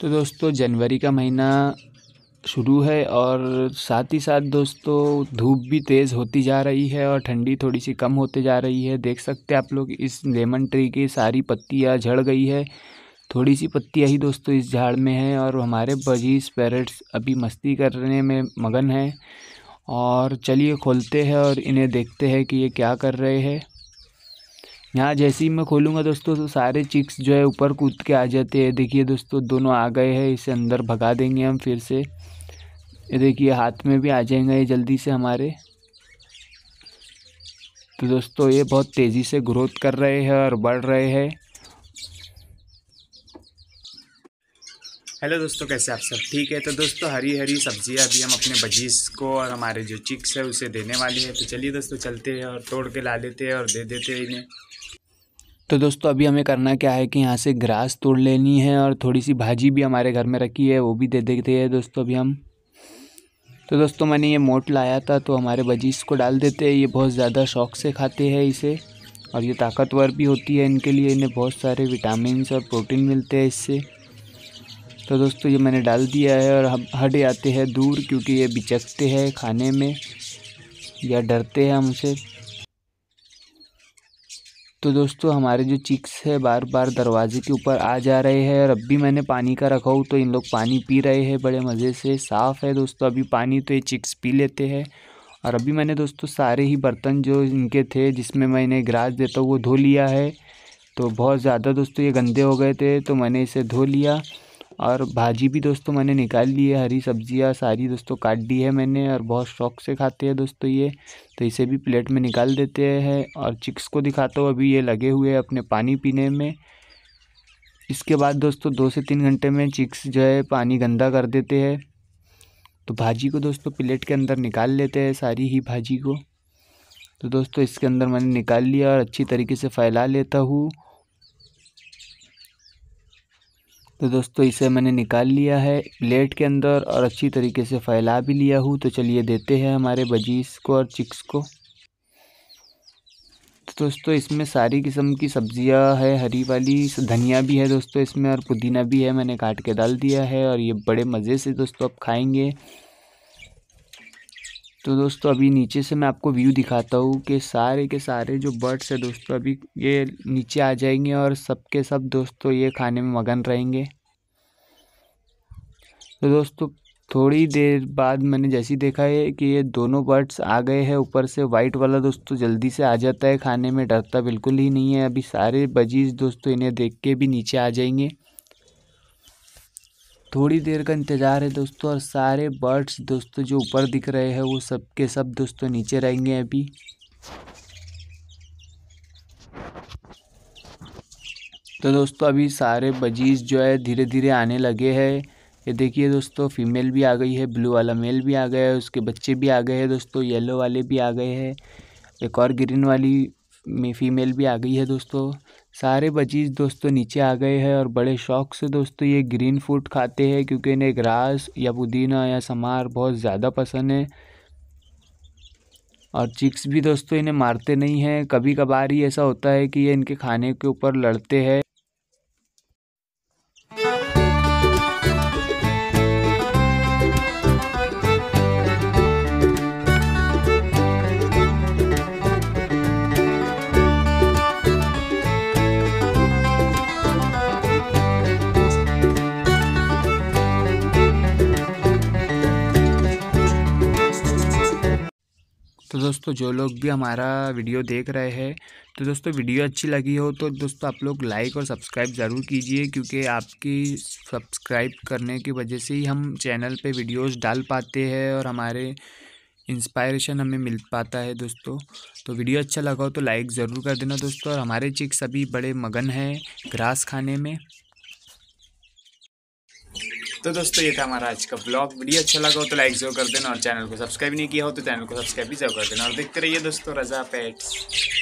तो दोस्तों जनवरी का महीना शुरू है और साथ ही साथ दोस्तों धूप भी तेज़ होती जा रही है और ठंडी थोड़ी सी कम होते जा रही है देख सकते हैं आप लोग इस लेमन ट्री की सारी पत्तियाँ झड़ गई है थोड़ी सी पत्तियाँ ही दोस्तों इस झाड़ में हैं और हमारे बजीज पैरट्स अभी मस्ती करने में मगन हैं और चलिए खोलते हैं और इन्हें देखते हैं कि ये क्या कर रहे हैं यहाँ जैसे ही मैं खोलूँगा दोस्तों तो सारे चिक्स जो है ऊपर कूद के आ जाते हैं देखिए दोस्तों दोनों आ गए हैं इसे अंदर भगा देंगे हम फिर से ये देखिए हाथ में भी आ जाएंगे ये जल्दी से हमारे तो दोस्तों ये बहुत तेज़ी से ग्रोथ कर रहे हैं और बढ़ रहे हैं हेलो दोस्तों कैसे आप सब ठीक है तो दोस्तों हरी हरी सब्जियां अभी हम अपने बजीज को और हमारे जो चिक्स है उसे देने वाली है तो चलिए दोस्तों चलते हैं और तोड़ के ला लेते हैं और दे देते हैं इन्हें तो दोस्तों अभी हमें करना क्या है कि यहाँ से ग्रास तोड़ लेनी है और थोड़ी सी भाजी भी हमारे घर में रखी है वो भी दे देते हैं दोस्तों अभी हम तो दोस्तों मैंने ये मोट लाया था तो हमारे बजीज इसको डाल देते हैं ये बहुत ज़्यादा शौक से खाते हैं इसे और ये ताकतवर भी होती है इनके लिए इन्हें बहुत सारे विटामिन और प्रोटीन मिलते हैं इससे तो दोस्तों ये मैंने डाल दिया है और हट जाते हैं दूर क्योंकि ये बिचकते हैं खाने में या डरते हैं हमसे तो दोस्तों हमारे जो चिक्स है बार बार दरवाजे के ऊपर आ जा रहे हैं और अब भी मैंने पानी का रखा हूँ तो इन लोग पानी पी रहे हैं बड़े मज़े से साफ़ है दोस्तों अभी पानी तो ये चिक्स पी लेते हैं और अभी मैंने दोस्तों सारे ही बर्तन जो इनके थे जिसमें मैं इन्हें ग्रास देता हूँ वो धो लिया है तो बहुत ज़्यादा दोस्तों ये गंदे हो गए थे तो मैंने इसे धो लिया और भाजी भी दोस्तों मैंने निकाल ली है हरी सब्जियां सारी दोस्तों काट दी है मैंने और बहुत शौक से खाते हैं दोस्तों ये तो इसे भी प्लेट में निकाल देते हैं और चिक्स को दिखाता हूँ अभी ये लगे हुए हैं अपने पानी पीने में इसके बाद दोस्तों दो से तीन घंटे में चिक्स जो है पानी गंदा कर देते हैं तो भाजी को दोस्तों प्लेट के अंदर निकाल लेते हैं सारी ही भाजी को तो दोस्तों इसके अंदर मैंने निकाल लिया और अच्छी तरीके से फैला लेता हूँ तो दोस्तों इसे मैंने निकाल लिया है प्लेट के अंदर और अच्छी तरीके से फैला भी लिया हूँ तो चलिए देते हैं हमारे बजीज को और चिक्स को तो दोस्तों इसमें सारी किस्म की सब्जियां है हरी वाली धनिया भी है दोस्तों इसमें और पुदीना भी है मैंने काट के डाल दिया है और ये बड़े मज़े से दोस्तों आप खाएंगे तो दोस्तों अभी नीचे से मैं आपको व्यू दिखाता हूँ कि सारे के सारे जो बर्ड्स है दोस्तों अभी ये नीचे आ जाएंगे और सबके सब दोस्तों ये खाने में मगन रहेंगे तो दोस्तों थोड़ी देर बाद मैंने जैसे देखा है कि ये दोनों बर्ड्स आ गए हैं ऊपर से वाइट वाला दोस्तों जल्दी से आ जाता है खाने में डरता बिल्कुल ही नहीं है अभी सारे बजीज दोस्तों इन्हें देख के भी नीचे आ जाएंगे थोड़ी देर का इंतज़ार है दोस्तों और सारे बर्ड्स दोस्तों जो ऊपर दिख रहे हैं वो सब के सब दोस्तों नीचे रहेंगे अभी तो दोस्तों अभी सारे बजीज जो है धीरे धीरे आने लगे हैं ये देखिए दोस्तों फीमेल भी आ गई है ब्लू वाला मेल भी आ गया है उसके बच्चे भी आ गए हैं दोस्तों येलो वाले भी आ गए हैं एक और ग्रीन वाली फीमेल भी आ गई है दोस्तों सारे बचीज़ दोस्तों नीचे आ गए हैं और बड़े शौक से दोस्तों ये ग्रीन फूड खाते हैं क्योंकि इन्हें ग्रास या पुदीना या समार बहुत ज़्यादा पसंद है और चिक्स भी दोस्तों इन्हें मारते नहीं हैं कभी कभार ही ऐसा होता है कि ये इनके खाने के ऊपर लड़ते हैं तो दोस्तों जो लोग भी हमारा वीडियो देख रहे हैं तो दोस्तों वीडियो अच्छी लगी हो तो दोस्तों आप लोग लाइक और सब्सक्राइब ज़रूर कीजिए क्योंकि आपकी सब्सक्राइब करने की वजह से ही हम चैनल पे वीडियोस डाल पाते हैं और हमारे इंस्पायरेशन हमें मिल पाता है दोस्तों तो वीडियो अच्छा लगा हो तो लाइक ज़रूर कर देना दोस्तों और हमारे चिक्स अभी बड़े मगन हैं ग्रास खाने में तो दोस्तों ये था हमारा आज का ब्लॉग वीडियो अच्छा लगा हो तो लाइक जरूर कर देना और चैनल को सब्सक्राइब नहीं किया हो तो चैनल को सब्सक्राइब भी जरूर कर देना और देखते रहिए दोस्तों रजा पेट्स